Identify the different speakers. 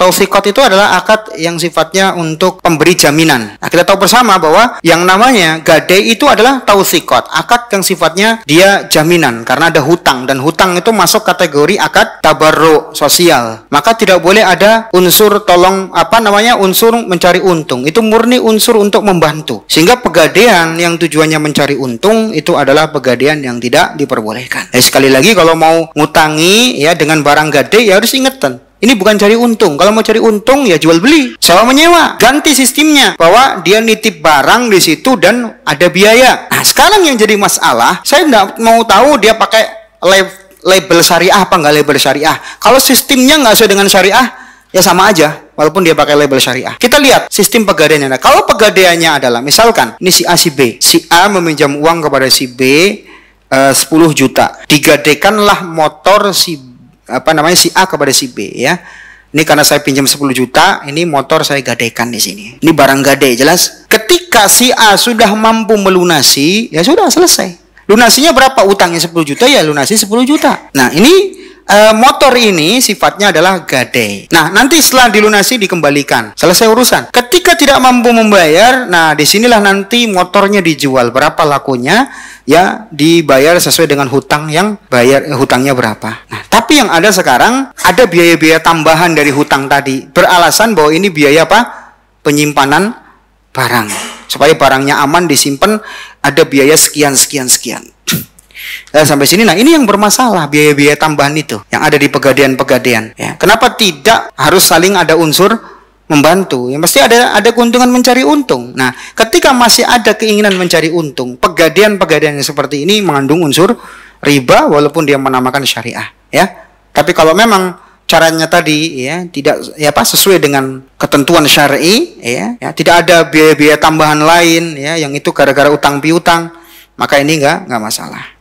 Speaker 1: Tausikot itu adalah akad yang sifatnya untuk pemberi jaminan. Nah, kita tahu bersama bahwa yang namanya gade itu adalah tausikot, akad yang sifatnya dia jaminan karena ada hutang dan hutang itu masuk kategori akad tabarro sosial. Maka tidak boleh ada unsur tolong apa namanya unsur mencari untung. Itu murni unsur untuk membantu. Sehingga pegadean yang tujuannya mencari untung itu adalah pegadean yang tidak diperbolehkan. Eh, sekali lagi kalau mau ngutangi ya dengan barang gade ya harus ingetan ini bukan cari untung. Kalau mau cari untung ya jual beli, sewa menyewa. Ganti sistemnya bahwa dia nitip barang di situ dan ada biaya. Nah, sekarang yang jadi masalah, saya nggak mau tahu dia pakai label syariah apa nggak label syariah. Kalau sistemnya nggak sesuai dengan syariah, ya sama aja walaupun dia pakai label syariah. Kita lihat sistem pegadaiannya. Nah, kalau pegadaiannya adalah misalkan ini si A si B, si A meminjam uang kepada si B 10 eh, juta. Digadekanlah motor si B apa namanya si A kepada si B ya. Ini karena saya pinjam 10 juta, ini motor saya gadekan di sini. Ini barang gade, jelas? Ketika si A sudah mampu melunasi, ya sudah selesai. Lunasinya berapa? Utangnya 10 juta, ya lunasi 10 juta. Nah, ini Eh, motor ini sifatnya adalah gadai. Nah, nanti setelah dilunasi dikembalikan. Selesai urusan. Ketika tidak mampu membayar, nah disinilah nanti motornya dijual. Berapa lakunya? Ya, dibayar sesuai dengan hutang yang bayar eh, hutangnya berapa. Nah, tapi yang ada sekarang ada biaya-biaya tambahan dari hutang tadi. Beralasan bahwa ini biaya apa? Penyimpanan barang. Supaya barangnya aman disimpan ada biaya sekian sekian sekian. Nah, sampai sini, nah ini yang bermasalah biaya-biaya tambahan itu yang ada di pegadaian-pegadaian. Ya. Kenapa tidak harus saling ada unsur membantu? Yang pasti ada ada keuntungan mencari untung. Nah, ketika masih ada keinginan mencari untung, pegadaian-pegadaian seperti ini mengandung unsur riba walaupun dia menamakan syariah, ya. Tapi kalau memang caranya tadi ya tidak ya apa sesuai dengan ketentuan syar'i ya, ya tidak ada biaya-biaya tambahan lain ya yang itu gara-gara utang piutang maka ini enggak enggak masalah